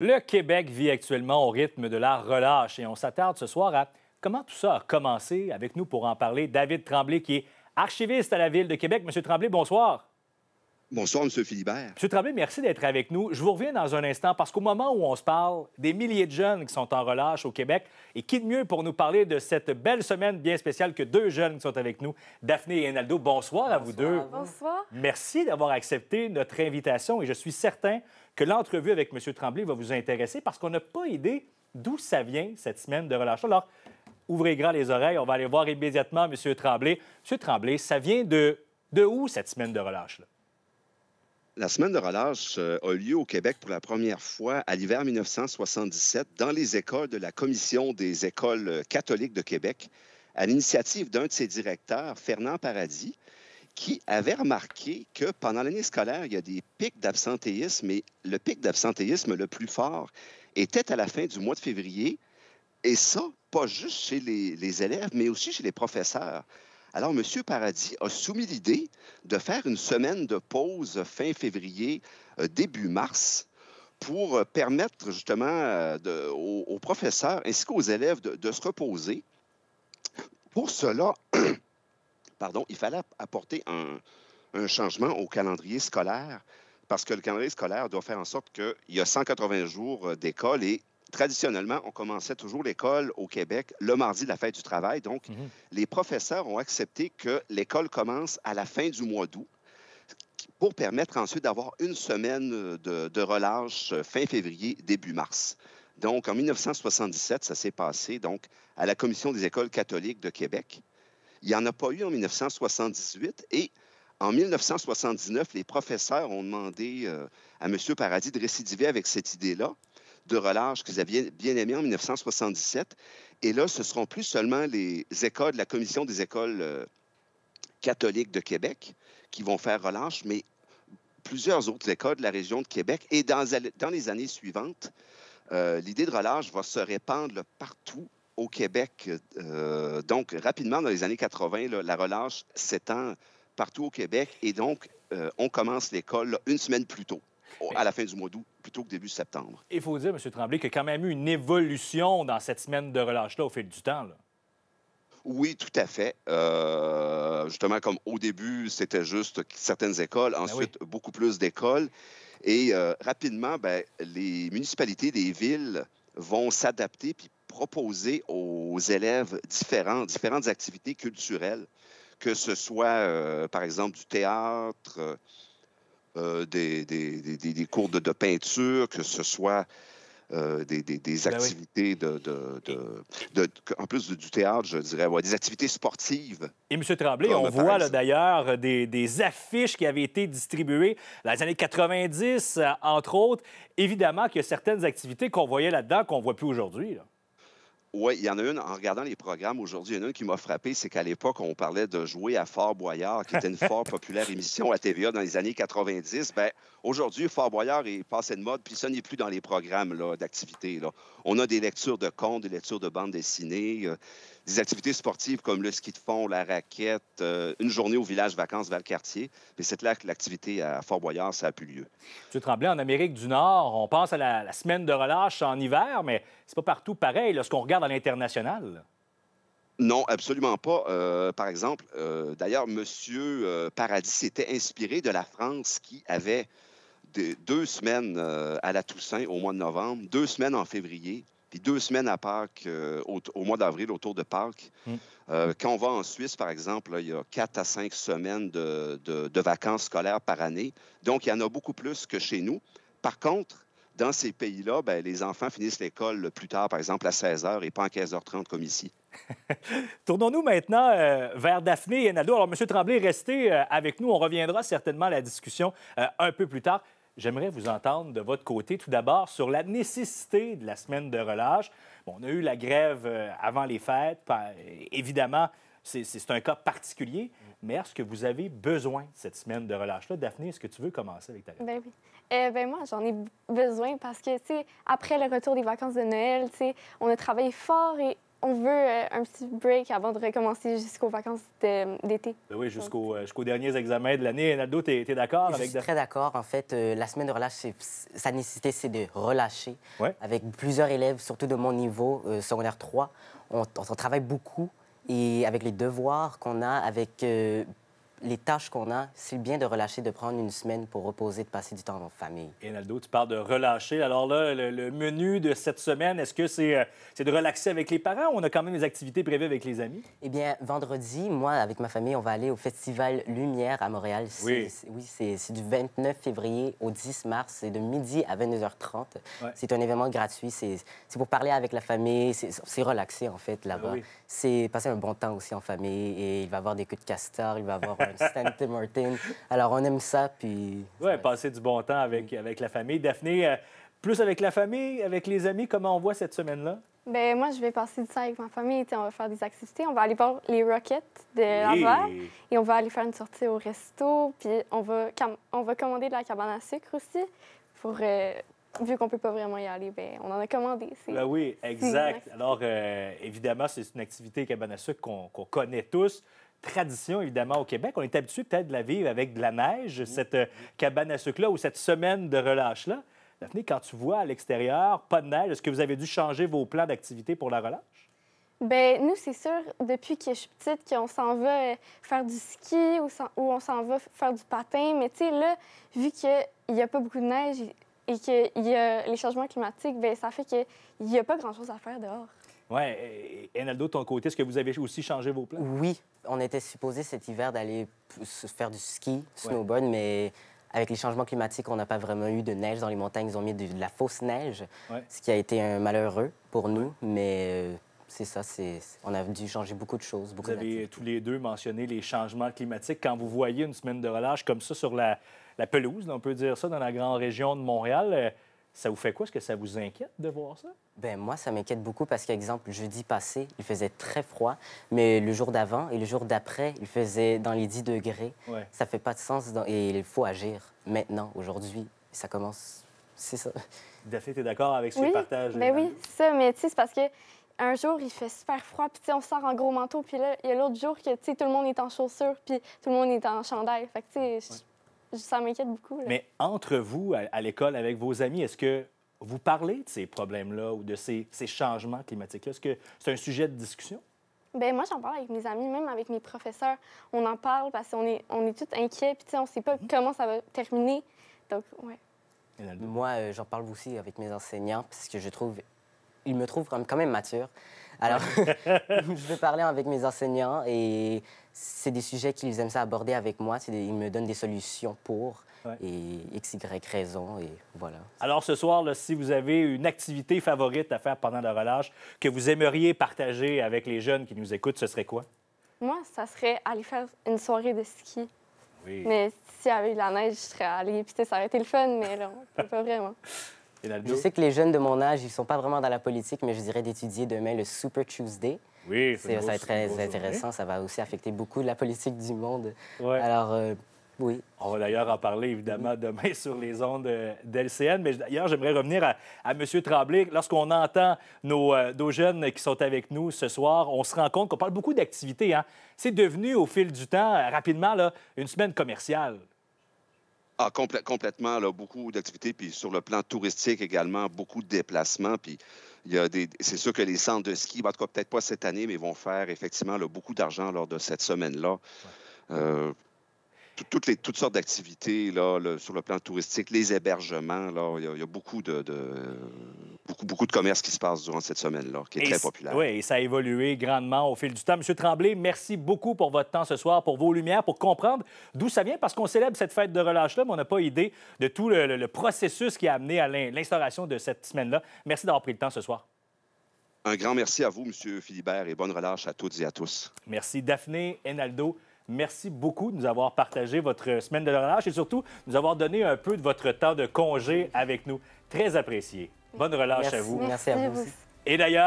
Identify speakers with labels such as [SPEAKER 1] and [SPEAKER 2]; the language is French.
[SPEAKER 1] Le Québec vit actuellement au rythme de la relâche et on s'attarde ce soir à comment tout ça a commencé. Avec nous pour en parler, David Tremblay, qui est archiviste à la Ville de Québec. Monsieur Tremblay, bonsoir.
[SPEAKER 2] Bonsoir, M. Philibert.
[SPEAKER 1] M. Tremblay, merci d'être avec nous. Je vous reviens dans un instant parce qu'au moment où on se parle, des milliers de jeunes qui sont en relâche au Québec. Et qui de mieux pour nous parler de cette belle semaine bien spéciale que deux jeunes qui sont avec nous, Daphné et Enaldo. Bonsoir, à vous deux. Bonsoir. Merci d'avoir accepté notre invitation et je suis certain que l'entrevue avec M. Tremblay va vous intéresser parce qu'on n'a pas idée d'où ça vient cette semaine de relâche. Alors, ouvrez grand les oreilles, on va aller voir immédiatement M. Tremblay. M. Tremblay, ça vient de, de où cette semaine de
[SPEAKER 2] relâche-là? La semaine de relâche euh, a eu lieu au Québec pour la première fois à l'hiver 1977 dans les écoles de la Commission des écoles euh, catholiques de Québec à l'initiative d'un de ses directeurs, Fernand Paradis, qui avait remarqué que pendant l'année scolaire, il y a des pics d'absentéisme et le pic d'absentéisme le plus fort était à la fin du mois de février et ça, pas juste chez les élèves, mais aussi chez les professeurs. Alors, M. Paradis a soumis l'idée de faire une semaine de pause fin février, euh, début mars, pour euh, permettre justement euh, aux, professeurs ainsi qu'aux élèves de, se reposer. Pour cela, pardon, il fallait apporter un, un, changement au calendrier scolaire parce que le calendrier scolaire doit faire en sorte qu'il y a 180 jours d'école et traditionnellement, on commençait toujours l'école au Québec le mardi de la fête du travail. Donc, mhm. les professeurs ont accepté que l'école commence à la fin du mois d'août pour permettre ensuite d'avoir une semaine de, relâche euh, fin février, début mars. Donc, en 1977, ça s'est passé donc, à la Commission des écoles catholiques de Québec. Il n'y en a pas eu en 1978 et en 1979, les professeurs ont demandé euh, à M. Paradis de récidiver avec cette idée-là de relâche qu'ils avaient bien aimé en 1977. Et là, ce seront plus seulement les écoles, la commission des écoles euh, catholiques de Québec qui vont faire relâche, mais plusieurs autres écoles de la région de Québec. Et dans, les années suivantes, euh, l'idée de relâche va se répandre partout au Québec. Euh, donc, rapidement, dans les années 80, la relâche s'étend partout au Québec et donc, on commence l'école une semaine plus tôt à la fin du mois d'août plutôt que début septembre.
[SPEAKER 1] Il faut dire, M. Tremblay, qu'il y a quand même eu une évolution dans cette semaine de relâche-là au fil du temps.
[SPEAKER 2] Oui, tout à fait. Euh, justement, comme au début, c'était juste certaines écoles, ben ensuite beaucoup plus d'écoles. Et euh, rapidement, ben, les municipalités des villes vont s'adapter puis proposer aux élèves différentes activités culturelles, que ce soit, euh, par exemple, du théâtre euh, des, des, cours de, peinture, que ce soit euh, des, ben activités de, En plus du théâtre, je dirais, des activités sportives.
[SPEAKER 1] Et M. Tremblay, on voit d'ailleurs des, affiches qui avaient été distribuées dans les années 90, euh, entre autres. Évidemment qu'il y a certaines activités qu'on voyait là-dedans qu'on ne voit plus aujourd'hui.
[SPEAKER 2] Oui, il y en a une, en regardant les programmes aujourd'hui, il y en a une qui m'a frappé, c'est qu'à l'époque, on parlait de jouer à Fort Boyard, qui était une fort populaire émission à TVA dans les années 90. Ben, aujourd'hui, Fort Boyard est passé de mode, puis ça n'est plus dans les programmes d'activité. On a des lectures de contes, des lectures de bandes dessinées. Euh, des activités sportives comme le ski de fond, la raquette, euh, une journée au village vacances vers le quartier. Mais c'est là que l'activité à Fort-Boyard, ça a pu lieu.
[SPEAKER 1] Tu Tremblay, en Amérique du Nord, on pense à la, semaine de relâche en hiver, mais c'est pas partout pareil lorsqu'on regarde à l'international.
[SPEAKER 2] Non, absolument pas. Euh, par exemple, euh, d'ailleurs, M. Paradis s'était inspiré de la France qui avait deux semaines à la Toussaint au mois de novembre, deux semaines en février, puis deux semaines à Pâques, euh, au, mois d'avril, autour de Pâques. Mm. Euh, quand on va en Suisse, par exemple, il y a quatre à cinq semaines de, vacances scolaires par année. Donc, il y en a beaucoup plus que chez nous. Par contre, dans ces pays-là, ben, les enfants finissent l'école plus tard, par exemple à 16 h et pas à 15h30 comme ici.
[SPEAKER 1] Tournons-nous maintenant euh, vers Daphné et Naldo. Alors, M. Tremblay, restez avec nous. On reviendra certainement à la discussion un peu plus tard. J'aimerais vous entendre de votre côté, tout d'abord, sur la nécessité de la semaine de relâche. Bon, on a eu la grève euh, avant les fêtes. Euh, évidemment, c'est un cas particulier, mais est-ce que vous avez besoin de cette semaine de relâche-là? Daphné, est-ce que tu veux commencer avec ta réponse?
[SPEAKER 3] Bien, oui. Eh ben moi, j'en ai besoin parce que, tu sais, après le retour des vacances de Noël, tu sais, on a travaillé fort et on veut euh, un petit break avant de recommencer jusqu'aux vacances d'été.
[SPEAKER 1] Ben oui, euh, jusqu'aux derniers examens de l'année. Naldo, tu
[SPEAKER 4] es, d'accord avec... Je suis très d'accord. En fait, euh, la semaine de relâche, sa nécessité, c'est de relâcher. Avec plusieurs élèves, surtout de mon niveau, secondaire 3, on, travaille beaucoup. Et avec les devoirs qu'on a, avec les tâches qu'on a, c'est bien de relâcher, de prendre une semaine pour reposer, de passer du temps en famille.
[SPEAKER 1] Et Naldo, tu parles de relâcher. Alors là, le, menu de cette semaine, est-ce que euh, c'est de relaxer avec les parents ou on a quand même des activités prévues avec les amis?
[SPEAKER 4] Eh bien, vendredi, moi, avec ma famille, on va aller au Festival Lumière à Montréal. Oui. c'est du 29 février au 10 mars. C'est de midi à 22h30. C'est un événement gratuit. C'est pour parler avec la famille. C'est relaxer, en fait, là-bas. Ah c'est passer un bon temps aussi en famille. Et il va y avoir des coups de castor, il va y avoir... Martin. Alors, on aime
[SPEAKER 1] ça, puis... Oui, passer du bon temps avec, avec la famille. Daphné, euh, plus avec la famille, avec les amis, comment on voit cette semaine-là?
[SPEAKER 3] Bien, moi, je vais passer du temps avec ma famille. on va faire des activités. On va aller voir les Rockets de oui. et on va aller faire une sortie au resto. Puis on va, on va commander de la cabane à sucre aussi pour... Euh, vu qu'on ne peut pas vraiment y aller, bien, on en a commandé. Ben
[SPEAKER 1] oui, exact. Alors, euh, évidemment, c'est une activité cabane à sucre qu'on connaît tous tradition, évidemment, au Québec. On est habitué peut-être de la vivre avec de la neige, mm. cette euh, cabane à sucre-là ou cette semaine de relâche-là. Daphné, quand tu vois à l'extérieur, pas de neige, est-ce que vous avez dû changer vos plans d'activité pour la relâche?
[SPEAKER 3] Bien, nous, c'est sûr, depuis que je suis petite, qu'on s'en va euh, faire du ski ou, on s'en va faire du patin. Mais tu sais, là, vu qu'il n'y a pas beaucoup de neige et que y a les changements climatiques, bien, ça fait qu'il n'y a pas grand-chose à faire dehors.
[SPEAKER 1] Oui. Enaldo, de ton côté, est-ce que vous avez aussi
[SPEAKER 4] changé vos plans? Oui. On était supposé cet hiver d'aller faire du ski, snowboard, mais avec les changements climatiques, on n'a pas vraiment eu de neige dans les montagnes. Ils ont mis de, la fausse neige, ce qui a été un malheureux pour nous, mais euh, c'est ça, on a dû changer beaucoup de
[SPEAKER 1] choses. vous avez tous les deux mentionné les changements climatiques. Quand vous voyez une semaine de relâche comme ça sur la, pelouse, on peut dire ça, dans la grande région de Montréal, euh, ça vous fait quoi? Est-ce que ça vous inquiète de voir ça? Ben moi, ça m'inquiète beaucoup parce qu'exemple, jeudi passé, il faisait très froid,
[SPEAKER 4] mais le jour d'avant et le jour d'après, il faisait dans les 10 degrés. Ouais. Ça fait pas de sens et il faut agir maintenant, aujourd'hui. Ça commence... C'est ça.
[SPEAKER 1] Daphné, t'es d'accord avec
[SPEAKER 3] ce oui, partage? Ben oui, ça, mais tu sais, c'est parce que un jour, il fait super froid, puis on sort en gros manteau, puis là, il y a l'autre jour que, tout le monde est en chaussures, puis tout le monde est en chandail. Fait que, tu sais, ça m'inquiète beaucoup. Mais
[SPEAKER 1] entre vous, à, l'école, avec vos amis, est-ce que vous parlez de ces problèmes-là ou de ces, changements climatiques-là? Est-ce que c'est un sujet de discussion?
[SPEAKER 3] Bien, moi, j'en parle avec mes amis, même avec mes professeurs. On en parle parce qu'on est, on est tous inquiets, puis on ne sait pas mhm. comment ça va terminer. Donc, ouais.
[SPEAKER 4] Moi, euh, j'en parle aussi avec mes enseignants parce que je trouve il me trouve quand même mature. Alors, je vais parler avec mes enseignants et c'est des sujets qu'ils aiment ça aborder avec moi. ils me donnent des solutions pour et x, y raison et voilà.
[SPEAKER 1] Alors, ce soir, si vous avez une activité favorite à faire pendant le relâche que vous aimeriez partager avec les jeunes qui nous écoutent, ce serait quoi?
[SPEAKER 3] Moi, ça serait aller faire une soirée de ski. Oui. Mais s'il y avait de la neige, je serais allée. Puis ça aurait été le fun, mais là, pas vraiment.
[SPEAKER 4] Je sais que les jeunes de mon âge, ils ne sont pas vraiment dans la politique, mais je dirais d'étudier demain le Super Tuesday. Oui, ça va être très intéressant. Ça va aussi affecter beaucoup la politique du monde.
[SPEAKER 1] Alors, euh, oui. On va d'ailleurs en parler évidemment mm. demain sur les ondes euh, d'LCN. Mais d'ailleurs, j'aimerais revenir à, à, M. Tremblay. Lorsqu'on entend euh, nos, jeunes qui sont avec nous ce soir, on se rend compte qu'on parle beaucoup d'activités. Hein. C'est devenu au fil du temps, rapidement, là, une semaine commerciale.
[SPEAKER 2] Ah, complètement, là, beaucoup d'activités, puis sur le plan touristique également, beaucoup de déplacements, puis il y a des, c'est sûr que les centres de ski, ben, en tout cas peut-être pas cette année, mais vont faire effectivement beaucoup d'argent lors de cette semaine-là. Euh, toutes, sortes d'activités sur le plan touristique, les hébergements. il, y a, beaucoup, de, beaucoup, de commerce qui se passe durant cette semaine-là, qui est très populaire.
[SPEAKER 1] Oui, et ça a évolué grandement au fil du temps. Monsieur Tremblay, merci beaucoup pour votre temps ce soir, pour vos lumières, pour comprendre d'où ça vient, parce qu'on célèbre cette fête de relâche-là, mais on n'a pas idée de tout le, processus qui a amené à l'instauration de cette semaine-là. Merci d'avoir pris le temps ce soir.
[SPEAKER 2] Un grand merci à vous, Monsieur Philibert, et bonne relâche à toutes et à tous.
[SPEAKER 1] Merci, Daphné, Enaldo. Merci beaucoup de nous avoir partagé votre semaine de relâche et surtout de nous avoir donné un peu de votre temps de congé avec nous. Très apprécié. Bonne relâche à vous. Merci à vous. Aussi. Et d'ailleurs,